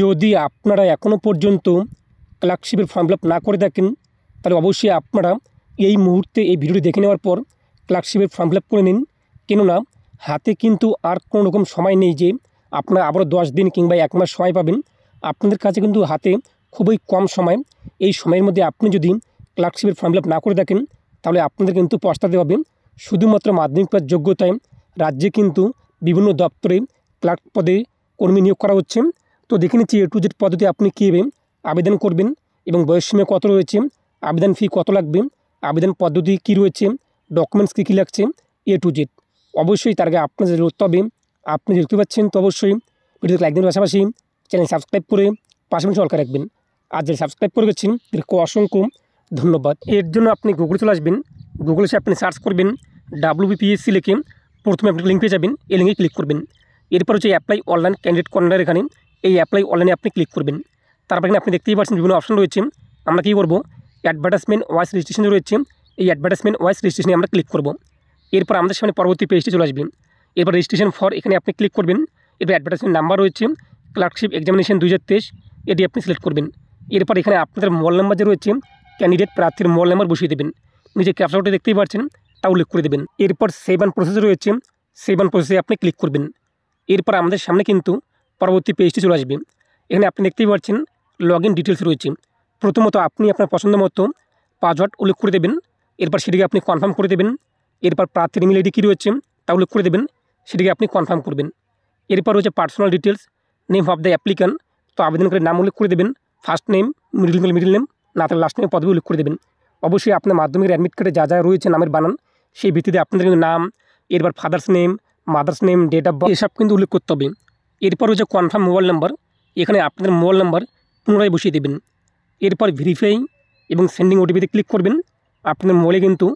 যদি আপনারা এখনও পর্যন্ত ক্লার্কশিপের ফর্ম ফিল না করে থাকেন তাহলে অবশ্যই আপনারা এই মুহূর্তে এই ভিডিওটি দেখে নেওয়ার পর ক্লার্কশিপের ফর্ম ফিল করে নিন কেননা হাতে কিন্তু আর কোনো রকম সময় নেই যে আপনারা আবারও দশ দিন কিংবা এক মাস সময় পাবেন আপনাদের কাছে কিন্তু হাতে খুবই কম সময় এই সময়ের মধ্যে আপনি যদি ক্লার্কশিপের ফর্ম ফিল না করে থাকেন তাহলে আপনাদের কিন্তু পস্তাতে হবে শুধুমাত্র মাধ্যমিক পাস যোগ্যতায় রাজ্যে কিন্তু বিভিন্ন দপ্তরে ক্লার্ক পদে কর্মী নিয়োগ করা হচ্ছে তো দেখে নিচ্ছি এ টু জেড পদ্ধতি আপনি কীভাবে আবেদন করবেন এবং বয়সসীমা কত রয়েছে আবেদন ফি কত লাগবে আবেদন পদ্ধতি কী রয়েছে ডকুমেন্টস কী কী লাগছে এ টু জেড অবশ্যই তার আগে আপনার লড়তে হবে আপনি দেখতে পাচ্ছেন তো অবশ্যই ভিডিওতে লাইক দিন পাশাপাশি চ্যানেল সাবস্ক্রাইব করে পাশাপাশি অলকা রাখবেন আর যে সাবস্ক্রাইব করে গেছেন তাদেরকে অসংখ্য ধন্যবাদ এর জন্য আপনি গুগলে চলে আসবেন গুগলে এসে আপনি সার্চ করবেন ডাব্লিউবিপিএসসি লিখে প্রথমে আপনি লিঙ্ক পেয়ে যাবেন এই লিঙ্কে ক্লিক করবেন এরপর হচ্ছে অ্যাপ্লাই অনলাইন ক্যান্ডিডেট কর্নার এখানে এই অ্যাপ্লাই অনলাইনে আপনি ক্লিক করবেন তারপর এখানে আপনি দেখতেই পাচ্ছেন বিভিন্ন অপশন রয়েছে আমরা কী করবো অ্যাডভার্টাইজমেন্ট ওয়াইস রেজিস্ট্রেশন রয়েছে এই অ্যাডভার্টাইজমেন্ট ওয়াইস রেজিস্ট্রেশনে আমরা ক্লিক করব এরপর আমাদের সামনে পরবর্তী পেজটি চলে আসবে এরপর রেজিস্ট্রেশন ফর এখানে আপনি ক্লিক করবেন এরপর অ্যাডভার্টাইজমেন্ট নাম্বার রয়েছে ক্লার্কশিপ এক্সামিনেশন দুই এটি আপনি সিলেক্ট করবেন এরপর এখানে আপনাদের মোবাইল নাম্বার যে রয়েছে ক্যান্ডিডেট প্রার্থীর মোবাইল নাম্বার বসিয়ে দেবেন নিজে ক্যাপচারটা দেখতেই পাচ্ছেন তা উল্লেখ করে দেবেন এরপর সেভ প্রসেস রয়েছে সেভ প্রসেসে আপনি ক্লিক করবেন এরপর আমাদের সামনে কিন্তু পরবর্তী পেজটি চলে আসবে এখানে আপনি দেখতেই পাচ্ছেন লগ ইন ডিটেলস রয়েছে প্রথমত আপনি আপনার পছন্দ মতো পাসওয়ার্ড উল্লেখ করে দেবেন এরপর সেটিকে আপনি কনফার্ম করে দেবেন এরপর প্রার্থীর ইমেল আইডি কী রয়েছে তা উল্লেখ করে দেবেন সেটিকে আপনি কনফার্ম করবেন এরপর রয়েছে personal details name of the applicant তো করে নাম উল্লেখ করে দেবেন first name middle middle name না তাহলে লাস্ট নেম পদবি উল্লেখ করে দেবেন অবশ্যই আপনার মাধ্যমিকের অ্যাডমিট কার্ডে যা যা রয়েছে নামের বানান সেই ভিত্তিতে আপনাদের কিন্তু নাম এরপর father's name mother's name date of birth এসব কিন্তু উল্লেখ করতে হবে এরপর যে কনফার্ম মোবাইল নাম্বার এখানে আপনাদের মোবাইল নাম্বার পুনরায় বসিয়ে দেবেন এরপর ভেরিফাই এবং সেন্ডিং ওটিপিতে ক্লিক করবেন আপনাদের মোবাইলে কিন্তু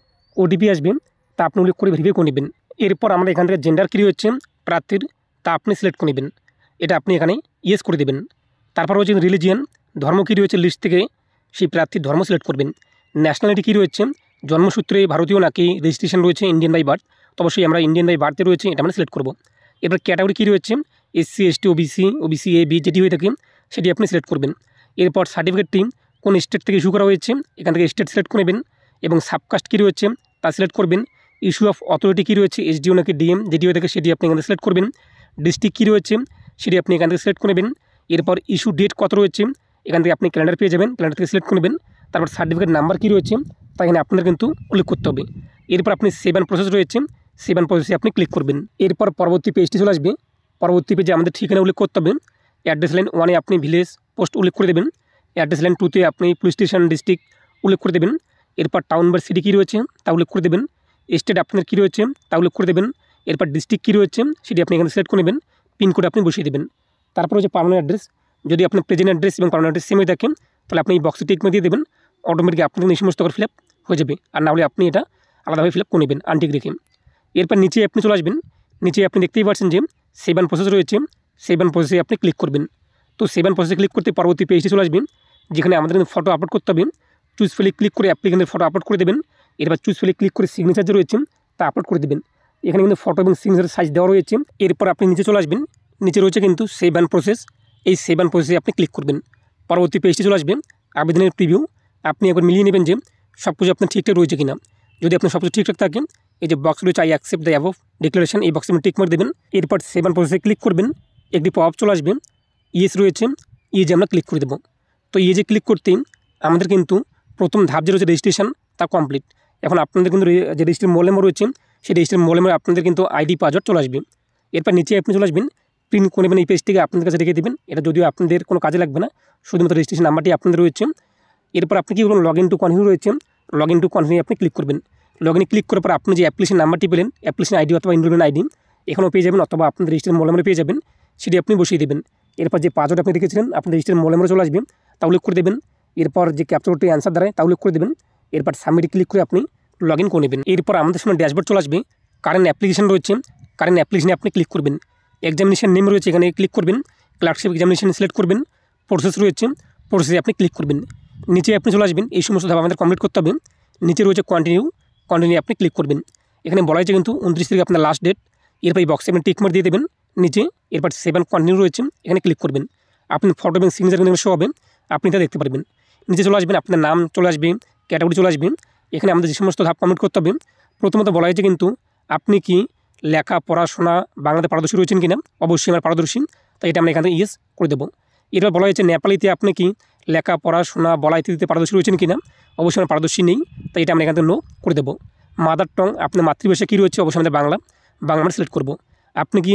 ওটিপি আসবে তা আপনি উল্লেখ করে ভেরিফাই করে নেবেন এরপর আমরা এখান থেকে জেন্ডার কী হচ্ছে প্রার্থীর তা আপনি সিলেক্ট করে নেবেন এটা আপনি এখানে ইয়েস করে দেবেন তারপর হচ্ছে রিলিজিয়ান ধর্ম কী রয়েছে লিস্ট থেকে সেই প্রার্থীর ধর্ম সিলেক্ট করবেন ন্যাশনালিটি কী রয়েছে জন্মসূত্রে ভারতীয় নাকি রেজিস্ট্রেশন রয়েছে ইন্ডিয়ান বাই বার্থ অবশ্যই আমরা ইন্ডিয়ান বাই বার্থে রয়েছে এটা আমরা সিলেক্ট করবো এবার ক্যাটাগরি কী রয়েছে SC ST OBC OBC A B যেটি হয়ে থাকে সেটি আপনি সিলেক্ট করবেন এরপর সার্টিফিকেটটি কোন স্টেট থেকে ইস্যু করা হয়েছে এখান থেকে স্টেট সিলেক্ট করবেন এবং সাবকাস্ট কী রয়েছে তা সিলেক্ট করবেন ইস্যু অফ অথরিটি কী রয়েছে এসডিও নাকি ডিএম যেটি হয়ে থাকে সেটি আপনি এখান থেকে সিলেক্ট করবেন ডিস্ট্রিক্ট কী রয়েছে সেটি আপনি এখান থেকে সিলেক্ট করবেন এরপর ইস্যু ডেট কত রয়েছে এখান থেকে আপনি ক্যালেন্ডার পেয়ে যাবেন ক্যালেন্ডার থেকে সিলেক্ট করবেন তারপর সার্টিফিকেট নাম্বার কী রয়েছে তা এখানে আপনাদের কিন্তু উল্লেখ করতে হবে এরপর আপনি সেভেন প্রসেস রয়েছে সেভেন প্রসেসে আপনি ক্লিক করবেন এরপর পরবর্তী পেজটি চলে আসবে পরবর্তী পেজে আমাদের ঠিকানা উল্লেখ করতে হবে অ্যাড্রেস লাইন ওয়ানে আপনি ভিলেজ পোস্ট উল্লেখ করে দেবেন অ্যাড্রেস লাইন টুতে আপনি পুলিশ স্টেশন ডিস্ট্রিক্ট উল্লেখ করে দেবেন এরপর টাউন বা সিটি কী রয়েছে তা উল্লেখ করে দেবেন স্টেট আপনার কী রয়েছে তা উল্লেখ করে দেবেন এরপর ডিস্ট্রিক্ট কী রয়েছে সেটি আপনি এখানে সিলেক্ট করে নেবেন পিনকোড আপনি বসিয়ে দেবেন তারপর হচ্ছে পার্মানেন্ট অ্যাড্রেস যদি আপনার প্রেজেন্ট অ্যাড্রেস এবং পার্মানেন্ট অ্যাড্রেস সেমে থাকেন থাকে তাহলে আপনি এই বক্সে টিক দিয়ে দেবেন অটোমেটিক আপনি এই সমস্ত করে ফিল হয়ে যাবে আর না হলে আপনি এটা আলাদাভাবে ফিল আপ করে নেবেন আনটিক রেখে এরপর নিচে আপনি চলে আসবেন নিচে আপনি দেখতেই পাচ্ছেন যে সেভেন প্রসেস রয়েছে সেভেন প্রসেসে আপনি ক্লিক করবেন তো সেভেন প্রসেসে ক্লিক করতে পরবর্তী পেজটি চলে আসবেন যেখানে আমাদের ফটো আপলোড করতে হবে চুজ ফেলে ক্লিক করে অ্যাপ্লিকেন্টের ফটো আপলোড করে দেবেন এরপর চুজ ফেলে ক্লিক করে সিগনেচার যে রয়েছে তা আপলোড করে দেবেন এখানে কিন্তু ফটো এবং সিগনেচার সাইজ দেওয়া রয়েছে এরপর আপনি নিচে চলে আসবেন নিচে রয়েছে কিন্তু সেভ প্রসেস এই সেভেন প্রসেসে আপনি ক্লিক করবেন পরবর্তী পেজটি চলে আসবেন আবেদনের প্রিভিউ আপনি একবার মিলিয়ে নেবেন যে সব কিছু আপনার ঠিকঠাক রয়েছে কিনা যদি আপনার সব কিছু ঠিকঠাক থাকে এই যে বক্স রয়েছে I accept the above declaration এই বক্সে আপনি টিকমার দেবেন এরপর সেভেন প্রসেসে ক্লিক করবেন একটি পপ চলে আসবে ইয়েস রয়েছে যে আমরা ক্লিক করে দেবো তো যে ক্লিক করতেই আমাদের কিন্তু প্রথম ধাপ যে রয়েছে রেজিস্ট্রেশন তা কমপ্লিট এখন আপনাদের কিন্তু যে রেজিস্ট্রি মোলেমো রয়েছে সেই রেজিস্ট্রি মোলেমো আপনাদের কিন্তু আইডি পাসওয়ার্ড চলে আসবে এরপর নিচে আপনি চলে আসবেন প্রিন্ট করে নেবেন এই পেজটিকে আপনাদের কাছে রেখে দেবেন এটা যদিও আপনাদের কোনো কাজে লাগবে না শুধুমাত্র রেজিস্ট্রেশন নাম্বারটি আপনাদের রয়েছে এরপর আপনি কি বলুন লগ ইন টু কনফিউ রয়েছে লগ ইন টু কনফিউ আপনি ক্লিক করবেন লগইনে ক্লিক করার পর আপনি যে অ্যাপ্লিকেশন নাম্বারটি পেলেন অ্যাপ্লিকেশন আইডি অথবা ইনরোলমেন্ট আইডি এখানেও পেয়ে যাবেন অথবা আপনার রেজিস্টার মোবাইল পেয়ে যাবেন সেটি আপনি বসিয়ে দেবেন এরপর যে পাসওয়ার্ড আপনি রেখেছিলেন আপনার রেজিস্টার মোবাইল চলে আসবে তা উল্লেখ করে দেবেন এরপর যে ক্যাপচারটি অ্যান্সার দাঁড়ায় তা উল্লেখ করে দেবেন এরপর সাবমিটে ক্লিক করে আপনি লগ ইন করে নেবেন এরপর আমাদের সামনে ড্যাশবোর্ড চলে আসবে কারেন্ট অ্যাপ্লিকেশন রয়েছে কারেন্ট অ্যাপ্লিকেশনে আপনি ক্লিক করবেন এক্সামিনেশন নেম রয়েছে এখানে ক্লিক করবেন ক্লার্কশিপ এক্সামিনেশন সিলেক্ট করবেন প্রসেস রয়েছে প্রসেসে আপনি ক্লিক করবেন নিচে আপনি চলে আসবেন এই সমস্ত ধাপ আমাদের কমপ্লিট করতে হবে নিচে রয়েছে কন্টিনিউ কন্টিনিউ আপনি ক্লিক করবেন এখানে বলা হয়েছে কিন্তু উনত্রিশ তারিখ আপনার লাস্ট ডেট এরপর এই বক্সে আপনি টিকমার দিয়ে দেবেন নিচে এরপর সেভেন কন্টিনিউ রয়েছে এখানে ক্লিক করবেন আপনি ফটো এবং সিগনেচার কিন্তু শো হবে আপনি তা দেখতে পারবেন নিচে চলে আসবেন আপনার নাম চলে আসবে ক্যাটাগরি চলে আসবে এখানে আমাদের যে সমস্ত ধাপ কমপ্লিট করতে হবে প্রথমত বলা হয়েছে কিন্তু আপনি কি লেখা পড়াশোনা বাংলাতে পারদর্শী রয়েছেন কিনা অবশ্যই আমার পারদর্শী তাই এটা আমরা এখানে ইয়েস করে দেবো এরপর বলা হয়েছে নেপালিতে আপনি কি লেখা পড়াশোনা বলা ইত্যাদিতে পারদর্শী রয়েছেন কিনা অবশ্যই আমরা পারদর্শী নেই তাই এটা আমরা এখান থেকে নো করে দেবো মাদার টং আপনার মাতৃভাষা কী রয়েছে অবশ্যই আমাদের বাংলা বাংলা আমরা সিলেক্ট করবো আপনি কি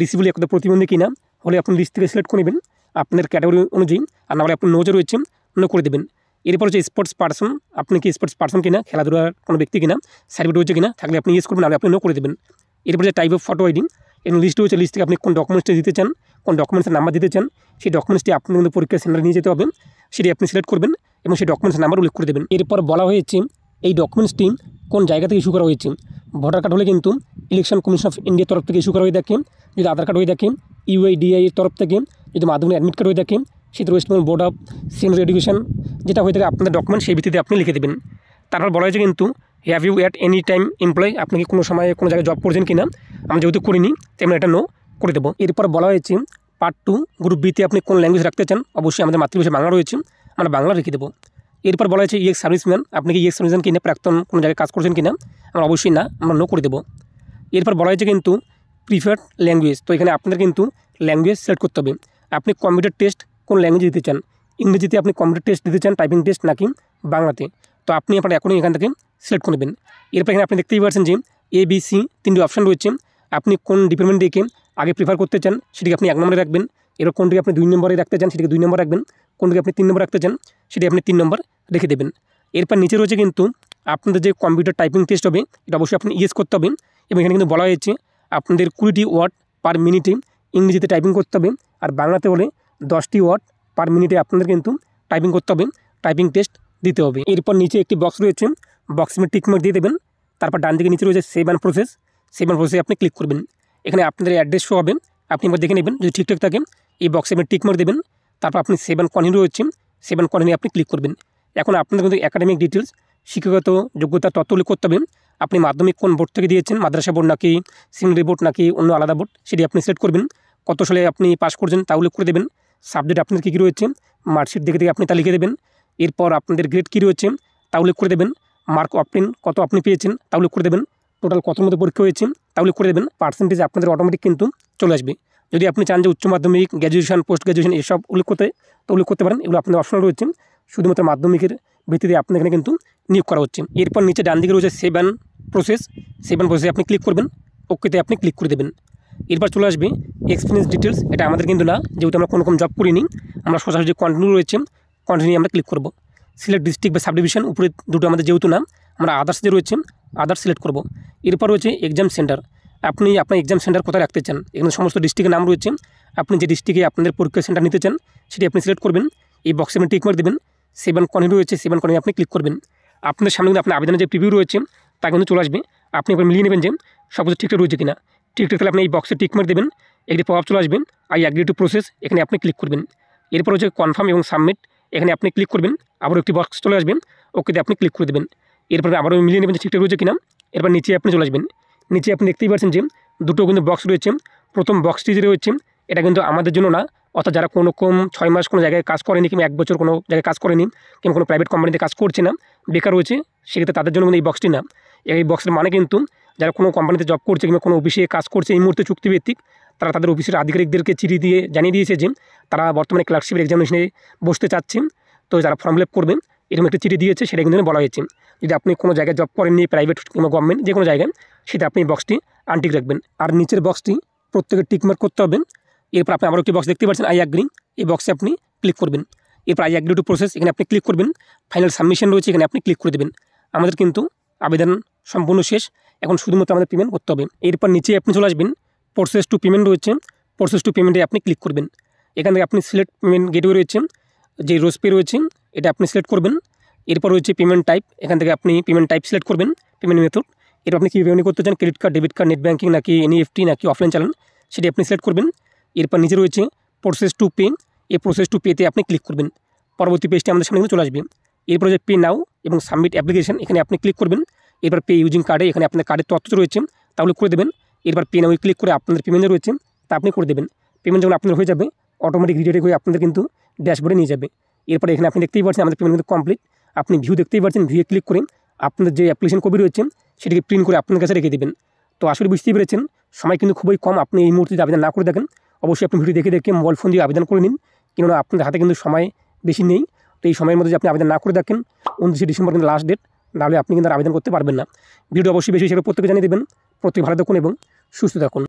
ডিসিবলি একদম প্রতিবন্ধী কিনা হলে আপনি লিস্ট থেকে সিলেক্ট করে নেবেন আপনার ক্যাটাগরি অনুযায়ী আর নাহলে আপনার নোজে রয়েছে নো করে দেবেন এরপর হচ্ছে স্পোর্টস পার্সন আপনি কি স্পোর্টস পার্সন কিনা খেলাধুলার কোনো ব্যক্তি কিনা সার্টিফিকেট রয়েছে কিনা থাকলে আপনি ইয়েস করবেন নাহলে আপনি নো করে দেবেন এরপর যে টাইপ অফ ফটো আইডি এবং লিস্ট রয়েছে লিস্ট থেকে আপনি কোন ডকুমেন্টসটি দিতে চান কোন ডকুমেন্টসের নাম্বার দিতে চান সেই ডকুমেন্টসটি আপনি কিন্তু পরীক্ষা সেন্টারে নিয়ে যেতে হবে সেটি আপনি সিলেক্ট করবেন এবং সেই ডকুমেন্টস নাম্বার উল্লেখ করে দেবেন এরপর বলা হয়েছে এই ডকুমেন্টসটি কোন জায়গা থেকে ইস্যু করা হয়েছে ভোটার কার্ড হলে কিন্তু ইলেকশন কমিশন অফ ইন্ডিয়ার তরফ থেকে ইস্যু করা হয়ে থাকে যদি আধার কার্ড হয়ে থাকে ইউআইডিআই এর তরফ থেকে যদি মাধ্যমিক অ্যাডমিট কার্ড হয়ে থাকে সেটা Bengal board of senior education যেটা হয়ে থাকে আপনার ডকুমেন্ট সেই ভিত্তিতে আপনি লিখে দেবেন তারপর বলা হয়েছে কিন্তু have you at any time employ আপনি কি কোনো সময়ে কোনো জায়গায় জব করছেন কি না আমি যেহেতু করিনি তেমন এটা নো করে দেবো এরপর বলা হয়েছে পার্ট টু গ্রুপ বিতে আপনি কোন ল্যাঙ্গুয়েজ রাখতে চান অবশ্যই আমাদের মাতৃভাষা বাংলা রয়েছে আমরা বাংলা রেখে দেবো এরপর বলা হয়েছে ইএক্স সার্ভিসম্যান আপনি কি ইএক্স সার্ভিসম্যান কিনা প্রাক্তন কোনো জায়গায় কাজ করছেন কিনা আমরা অবশ্যই না আমরা নো করে দেবো এরপর বলা হয়েছে কিন্তু প্রিফার্ড ল্যাঙ্গুয়েজ তো এখানে আপনাদের কিন্তু ল্যাঙ্গুয়েজ সেট করতে হবে আপনি কম্পিউটার টেস্ট কোন ল্যাঙ্গুয়েজ দিতে চান ইংরেজিতে আপনি কম্পিউটার টেস্ট দিতে চান টাইপিং টেস্ট নাকি বাংলাতে তো আপনি আপনার এখনই এখান থেকে সিলেক্ট করবেন এরপর এখানে আপনি দেখতেই পাচ্ছেন যে এ বি সি তিনটি অপশান রয়েছে আপনি কোন ডিপার্টমেন্ট থেকে আগে প্রিফার করতে চান সেটিকে আপনি এক নম্বরে রাখবেন এরপর কোনটিকে আপনি দুই নম্বরে রাখতে চান সেটিকে দুই নম্বর রাখবেন কোন দিকে আপনি তিন নম্বর রাখতে চান সেটি আপনি তিন নম্বর রেখে দেবেন এরপর নিচে রয়েছে কিন্তু আপনাদের যে কম্পিউটার টাইপিং টেস্ট হবে এটা অবশ্যই আপনি ইয়েস করতে হবে এবং এখানে কিন্তু বলা হয়েছে আপনাদের কুড়িটি ওয়ার্ড পার মিনিটে ইংরেজিতে টাইপিং করতে হবে আর বাংলাতে হলে দশটি ওয়ার্ড পার মিনিটে আপনাদের কিন্তু টাইপিং করতে হবে টাইপিং টেস্ট দিতে হবে এরপর নিচে একটি বক্স রয়েছে বক্সমে টিকমার্ক দিয়ে দেবেন তারপর ডান দিকে নিচে রয়েছে save and process save and প্রসেসে আপনি ক্লিক করবেন এখানে আপনাদের অ্যাড্রেস শো হবে আপনি একবার দেখে নেবেন যদি ঠিকঠাক থাকে এই বক্সে আপনি টিকমার্ক দেবেন তারপর আপনি সেভেন কর্নিং রয়েছে সেভেন কর্নিং আপনি ক্লিক করবেন এখন আপনাদের কিন্তু একাডেমিক ডিটেলস শিক্ষাগত যোগ্যতা তথ্য করতে হবে আপনি মাধ্যমিক কোন বোর্ড থেকে দিয়েছেন মাদ্রাসা বোর্ড নাকি সিনিয়র বোর্ড নাকি অন্য আলাদা বোর্ড সেটি আপনি সিলেক্ট করবেন কত সালে আপনি পাস করছেন তা উল্লেখ করে দেবেন সাবজেক্ট আপনাদের কী কী রয়েছে মার্কশিট দেখে দেখে আপনি তা লিখে দেবেন এরপর আপনাদের গ্রেড কী রয়েছে তা উল্লেখ করে দেবেন মার্ক অপটেন কত আপনি পেয়েছেন তা উল্লেখ করে দেবেন টোটাল কত মতো পরীক্ষা হয়েছে তা উল্লেখ করে দেবেন পার্সেন্টেজ আপনাদের অটোমেটিক কিন্তু চলে আসবে যদি আপনি চান যে উচ্চ মাধ্যমিক গ্র্যাজুয়েশন পোস্ট গ্র্যাজুয়েশন এসব উল্লেখ করতে তো উল্লেখ করতে পারেন এগুলো আপনাদের অপশন রয়েছে শুধুমাত্র মাধ্যমিকের ভিত্তিতে আপনি এখানে কিন্তু নিয়োগ করা হচ্ছে এরপর নিচে ডান দিকে রয়েছে সেভেন প্রসেস সেভেন প্রসেসে আপনি ক্লিক করবেন ওকেতে আপনি ক্লিক করে দেবেন এরপর চলে আসবে এক্সপিরিয়েন্স ডিটেলস এটা আমাদের কিন্তু না যেহেতু আমরা কোনো রকম জব করিনি আমরা সোজাসুজি কন্টিনিউ রয়েছে কন্টিনিউ আমরা ক্লিক করব সিলেক্ট ডিস্ট্রিক্ট বা সাব ডিভিশন উপরে দুটো আমাদের যেহেতু নাম আমরা আদার্স যে রয়েছে আদার্স সিলেক্ট করব এরপর রয়েছে এক্সাম সেন্টার আপনি আপনার এক্সাম সেন্টার কোথায় রাখতে চান এখানে সমস্ত ডিস্ট্রিক্টের নাম রয়েছে আপনি যে ডিস্ট্রিক্টে আপনাদের পরীক্ষা সেন্টার নিতে চান সেটি আপনি সিলেক্ট করবেন এই বক্সে আপনি টিক দেবেন সেভেন কনে রয়েছে সেভেন কনে আপনি ক্লিক করবেন আপনার সামনে কিন্তু আপনার আবেদনের যে প্রিভিউ রয়েছে তা কিন্তু চলে আসবে আপনি একবার মিলিয়ে নেবেন যে সব কিছু ঠিকঠাক রয়েছে কিনা ঠিকঠাক তাহলে আপনি এই বক্সে টিক দেবেন একটি প্রভাব চলে আসবেন আই অ্যাগ্রি টু প্রসেস এখানে আপনি ক্লিক করবেন এরপর হচ্ছে কনফার্ম এবং সাবমিট এখানে আপনি ক্লিক করবেন আবার একটি বক্স চলে আসবেন ওকে আপনি ক্লিক করে দেবেন এরপর আবারও মিলিয়ে নেবেন যে ঠিকঠাক রয়েছে কিনা এরপর নিচে আপনি চলে আসবেন নিচে আপনি দেখতেই পাচ্ছেন যে দুটো কিন্তু বক্স রয়েছে প্রথম বক্সটি যে রয়েছে এটা কিন্তু আমাদের জন্য না অর্থাৎ যারা কোনো কম ছয় মাস কোনো জায়গায় কাজ করেনি কিংবা এক বছর কোনো জায়গায় কাজ করেনি কিংবা কোনো প্রাইভেট কোম্পানিতে কাজ করছে না বেকার রয়েছে সেক্ষেত্রে তাদের জন্য কিন্তু এই বক্সটি না এই বক্সের মানে কিন্তু যারা কোনো কোম্পানিতে জব করছে কিংবা কোনো অফিসে কাজ করছে এই মুহূর্তে চুক্তিভিত্তিক তারা তাদের অফিসের আধিকারিকদেরকে চিঠি দিয়ে জানিয়ে দিয়েছে যে তারা বর্তমানে ক্লার্কশিপের এক্সামিনেশনে বসতে চাচ্ছেন তো যারা ফর্ম ফিল আপ করবেন এরকম একটা চিঠি দিয়েছে সেটা কিন্তু বলা হয়েছে যদি আপনি কোনো জায়গায় জব করেননি প্রাইভেট কোনো গভর্নমেন্ট যে কোনো জায়গায় সেটা আপনি বক্সটি আনটিক রাখবেন আর নিচের বক্সটি প্রত্যেকে টিকমার্ক করতে হবে এরপর আপনি আবার একটি বক্স দেখতে পাচ্ছেন আই অ্যাগ্রি এই বক্সে আপনি ক্লিক করবেন এরপর আই অ্যাগ্রি টু প্রসেস এখানে আপনি ক্লিক করবেন ফাইনাল সাবমিশন রয়েছে এখানে আপনি ক্লিক করে দেবেন আমাদের কিন্তু আবেদন সম্পূর্ণ শেষ এখন শুধুমাত্র আমাদের পেমেন্ট করতে হবে এরপর নিচে আপনি চলে আসবেন প্রসেস টু পেমেন্ট রয়েছে প্রসেস টু পেমেন্টে আপনি ক্লিক করবেন এখান থেকে আপনি সিলেক্ট পেমেন্ট গেটওয়ে রয়েছে যে রোজপে রয়েছে এটা আপনি সিলেক্ট করবেন এরপর রয়েছে পেমেন্ট টাইপ এখান থেকে আপনি পেমেন্ট টাইপ সিলেক্ট করবেন পেমেন্ট মেথড এরপর আপনি কী পেমেন্ট করতে চান credit card debit card net banking নাকি এনইএফটি e নাকি অফলাইন চালান সেটি আপনি সিলেক্ট করবেন এরপর নিচে রয়েছে প্রসেস টু পে এই প্রসেস টু পেতে আপনি ক্লিক করবেন পরবর্তী পেজটি আমাদের সামনে চলে আসবে এরপর যে পে নাও এবং সাবমিট অ্যাপ্লিকেশন এখানে আপনি ক্লিক করবেন এরপর পে ইউজিং কার্ডে এখানে আপনার কার্ডের তথ্য রয়েছে তাহলে করে দেবেন এরপর পে নাও ক্লিক করে আপনাদের পেমেন্ট রয়েছে তা আপনি করে দেবেন পেমেন্ট যখন আপনার হয়ে যাবে অটোমেটিক রিডেডিক হয়ে আপনাদের কিন্তু ড্যাশবোর্ডে নিয়ে যাবে এরপরে এখানে আপনি দেখতেই পাচ্ছেন আমাদের পেমেন্ট কিন্তু কমপ্লিট আপনি ভিউ দেখতেই পাচ্ছেন ভিউয়ে ক্লিক করে আপনার যে অ্যাপ্লিকেশন কপি রয়েছে সেটিকে প্রিন্ট করে আপনার কাছে রেখে দেবেন তো আসলে বুঝতেই পেরেছেন সময় কিন্তু খুবই কম আপনি এই মুহূর্তে আবেদন না করে দেখেন অবশ্যই আপনি ভিডিও দেখে দেখে মোবাইল ফোন দিয়ে আবেদন করে নিন কেননা আপনার হাতে কিন্তু সময় বেশি নেই তো এই সময়ের মধ্যে যদি আপনি আবেদন না করে দেখেন উনত্রিশে ডিসেম্বর কিন্তু লাস্ট ডেট নাহলে আপনি কিন্তু আবেদন করতে পারবেন না ভিডিও অবশ্যই বেশি সেটা প্রত্যেকে জানিয়ে দেবেন প্রত্যেকে ভালো থাকুন এবং সুস্থ থাকুন